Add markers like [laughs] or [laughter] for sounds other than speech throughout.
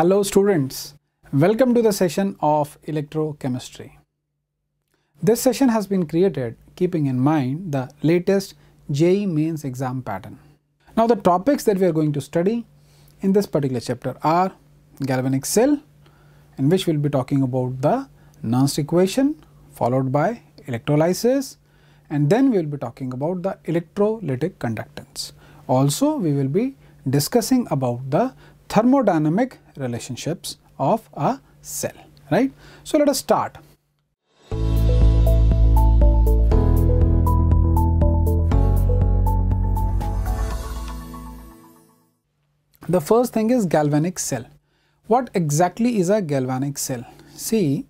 Hello students, welcome to the session of electrochemistry. This session has been created keeping in mind the latest JE mains exam pattern. Now the topics that we are going to study in this particular chapter are galvanic cell in which we will be talking about the Nernst equation followed by electrolysis and then we will be talking about the electrolytic conductance. Also we will be discussing about the thermodynamic relationships of a cell, right? So let us start. The first thing is galvanic cell. What exactly is a galvanic cell? See,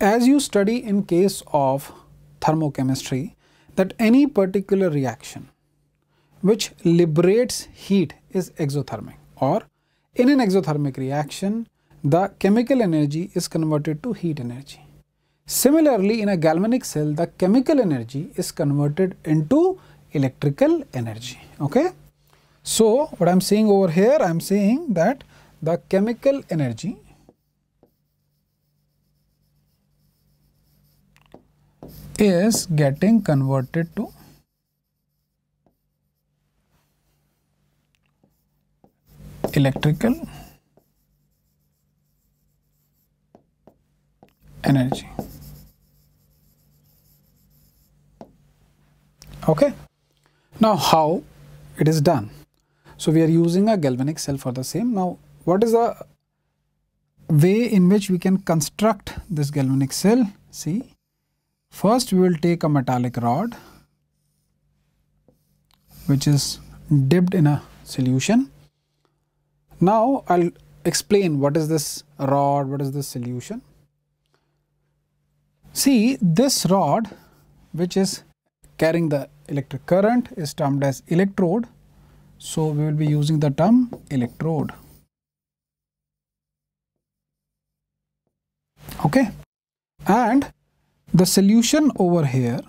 as you study in case of thermochemistry, that any particular reaction which liberates heat is exothermic or in an exothermic reaction, the chemical energy is converted to heat energy. Similarly, in a galvanic cell, the chemical energy is converted into electrical energy. Okay. So, what I am saying over here, I am saying that the chemical energy is getting converted to electrical energy. Okay. Now how it is done? So we are using a galvanic cell for the same. Now what is the way in which we can construct this galvanic cell? See, first we will take a metallic rod which is dipped in a solution now I'll explain what is this rod, what is this solution. See this rod which is carrying the electric current is termed as electrode. So we will be using the term electrode. Okay. And the solution over here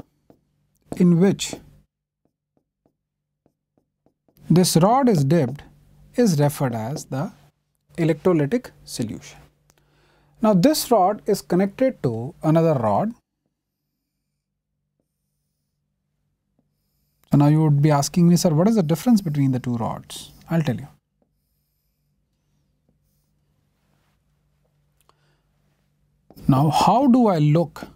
in which this rod is dipped is referred as the electrolytic solution. Now this rod is connected to another rod. So now you would be asking me sir what is the difference between the two rods? I will tell you. Now how do I look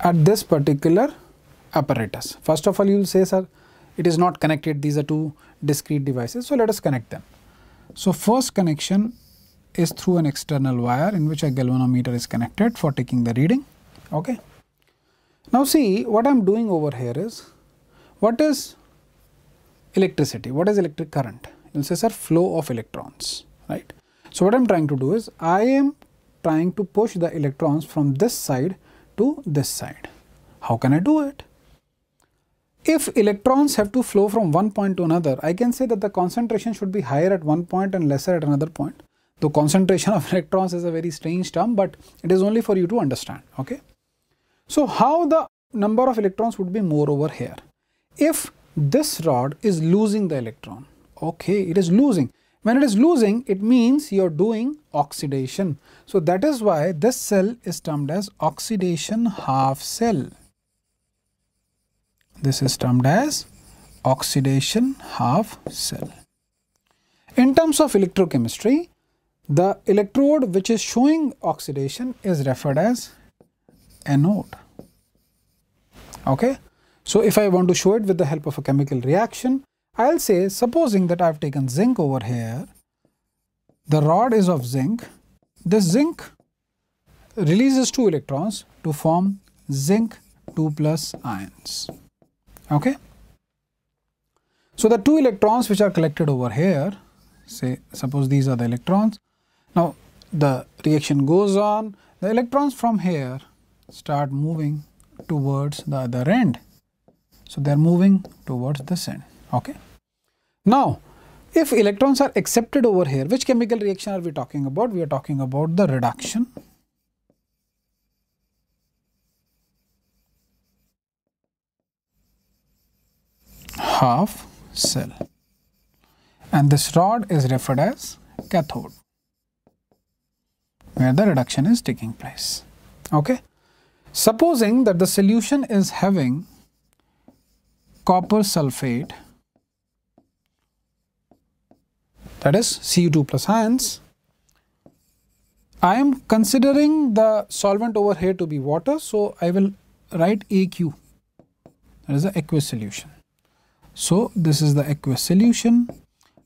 at this particular apparatus? First of all you will say sir it is not connected these are two discrete devices so let us connect them so first connection is through an external wire in which a galvanometer is connected for taking the reading okay now see what i'm doing over here is what is electricity what is electric current you'll say sir flow of electrons right so what i'm trying to do is i am trying to push the electrons from this side to this side how can i do it if electrons have to flow from one point to another, I can say that the concentration should be higher at one point and lesser at another point. The concentration [laughs] of electrons is a very strange term, but it is only for you to understand. Okay. So how the number of electrons would be more over here? If this rod is losing the electron, okay, it is losing. When it is losing, it means you are doing oxidation. So that is why this cell is termed as oxidation half cell. This is termed as oxidation half cell. In terms of electrochemistry, the electrode which is showing oxidation is referred as anode. Okay. So, if I want to show it with the help of a chemical reaction, I will say supposing that I have taken zinc over here, the rod is of zinc, this zinc releases two electrons to form zinc 2 plus ions okay so the two electrons which are collected over here say suppose these are the electrons now the reaction goes on the electrons from here start moving towards the other end so they are moving towards this end okay now if electrons are accepted over here which chemical reaction are we talking about we are talking about the reduction half cell and this rod is referred as cathode where the reduction is taking place. Okay. Supposing that the solution is having copper sulfate that is Cu2 plus ions. I am considering the solvent over here to be water so I will write AQ that is the aqueous solution. So this is the aqueous solution.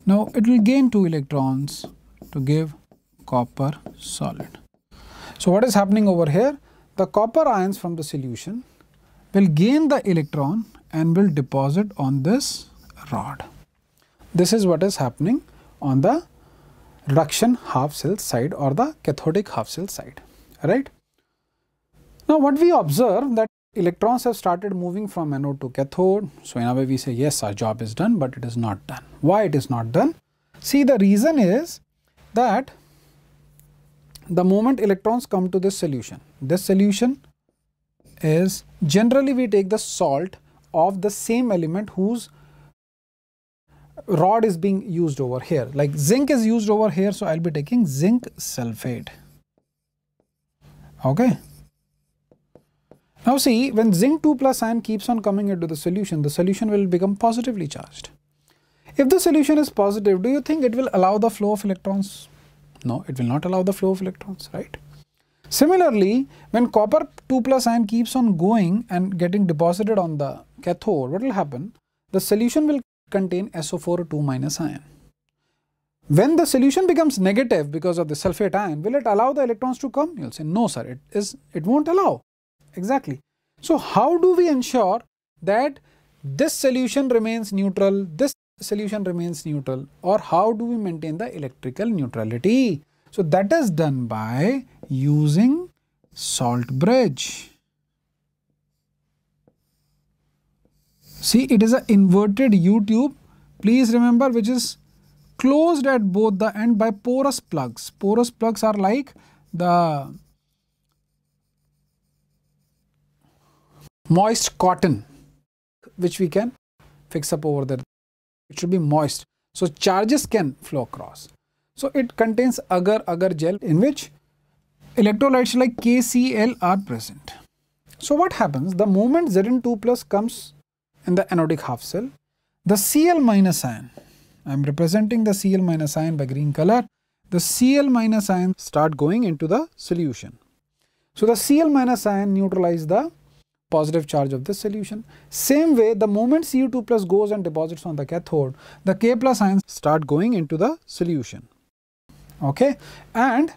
Now it will gain 2 electrons to give copper solid. So what is happening over here? The copper ions from the solution will gain the electron and will deposit on this rod. This is what is happening on the reduction half cell side or the cathodic half cell side, right? Now what we observe that Electrons have started moving from anode to cathode. So in a way we say yes our job is done but it is not done. Why it is not done? See the reason is that the moment electrons come to this solution, this solution is generally we take the salt of the same element whose rod is being used over here. Like zinc is used over here so I will be taking zinc sulfate. Okay now see, when zinc 2 plus ion keeps on coming into the solution, the solution will become positively charged. If the solution is positive, do you think it will allow the flow of electrons? No, it will not allow the flow of electrons, right? Similarly, when copper 2 plus ion keeps on going and getting deposited on the cathode, what will happen? The solution will contain SO4 2 minus ion. When the solution becomes negative because of the sulfate ion, will it allow the electrons to come? You'll say, no sir, it, is, it won't allow. Exactly. So how do we ensure that this solution remains neutral, this solution remains neutral or how do we maintain the electrical neutrality? So that is done by using salt bridge. See it is an inverted U tube please remember which is closed at both the end by porous plugs. Porous plugs are like the moist cotton which we can fix up over there. It should be moist. So charges can flow across. So it contains agar-agar gel in which electrolytes like KCl are present. So what happens? The moment Zn2 plus comes in the anodic half cell, the Cl minus ion, I am representing the Cl minus ion by green color, the Cl minus ion start going into the solution. So the Cl minus ion neutralize the positive charge of this solution. Same way, the moment Cu2 plus goes and deposits on the cathode, the K plus ions start going into the solution. Okay, and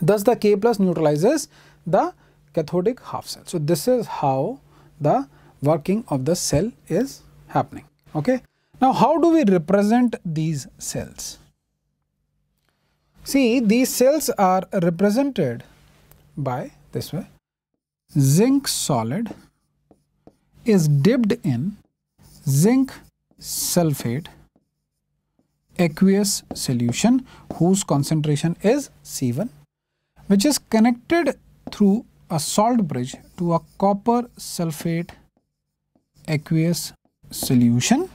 thus the K plus neutralizes the cathodic half cell. So this is how the working of the cell is happening. Okay. Now how do we represent these cells? See, these cells are represented by this way zinc solid is dipped in zinc sulfate aqueous solution whose concentration is C1 which is connected through a salt bridge to a copper sulfate aqueous solution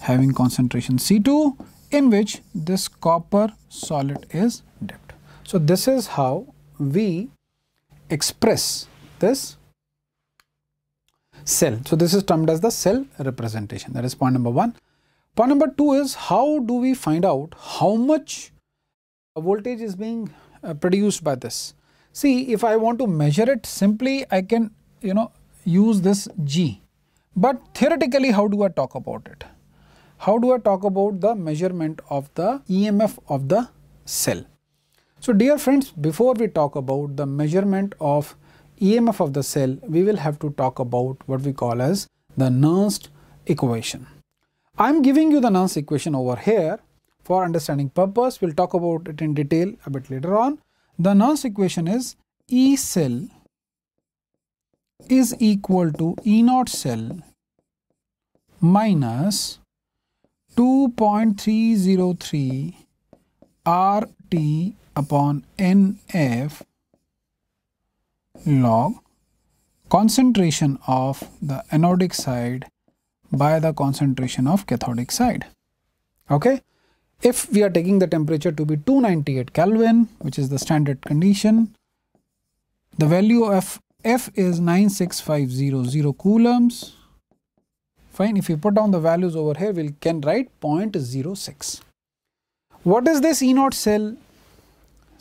having concentration C2 in which this copper solid is dipped. So this is how we express this cell. So this is termed as the cell representation. That is point number one. Point number two is how do we find out how much voltage is being uh, produced by this. See if I want to measure it simply I can you know use this G but theoretically how do I talk about it? How do I talk about the measurement of the EMF of the cell? So dear friends, before we talk about the measurement of EMF of the cell, we will have to talk about what we call as the Nernst equation. I am giving you the Nernst equation over here for understanding purpose. We will talk about it in detail a bit later on. The Nernst equation is E cell is equal to E naught cell minus 2.303 RT upon NF log concentration of the anodic side by the concentration of cathodic side. Okay. If we are taking the temperature to be 298 Kelvin, which is the standard condition, the value of F is 96500 coulombs. Fine, if you put down the values over here, we can write 0.06. What is this E0 cell?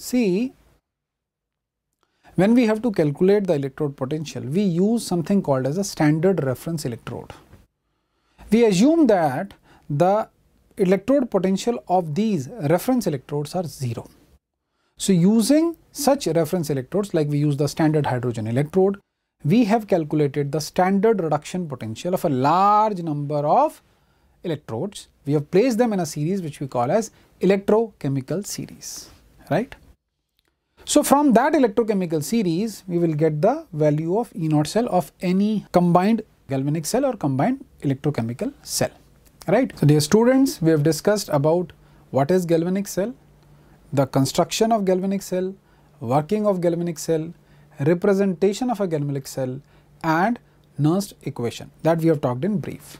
See, when we have to calculate the electrode potential, we use something called as a standard reference electrode. We assume that the electrode potential of these reference electrodes are 0. So using such reference electrodes like we use the standard hydrogen electrode, we have calculated the standard reduction potential of a large number of electrodes. We have placed them in a series which we call as electrochemical series, right? So from that electrochemical series, we will get the value of E naught cell of any combined galvanic cell or combined electrochemical cell, right? So dear students, we have discussed about what is galvanic cell, the construction of galvanic cell, working of galvanic cell, representation of a galvanic cell and Nernst equation that we have talked in brief.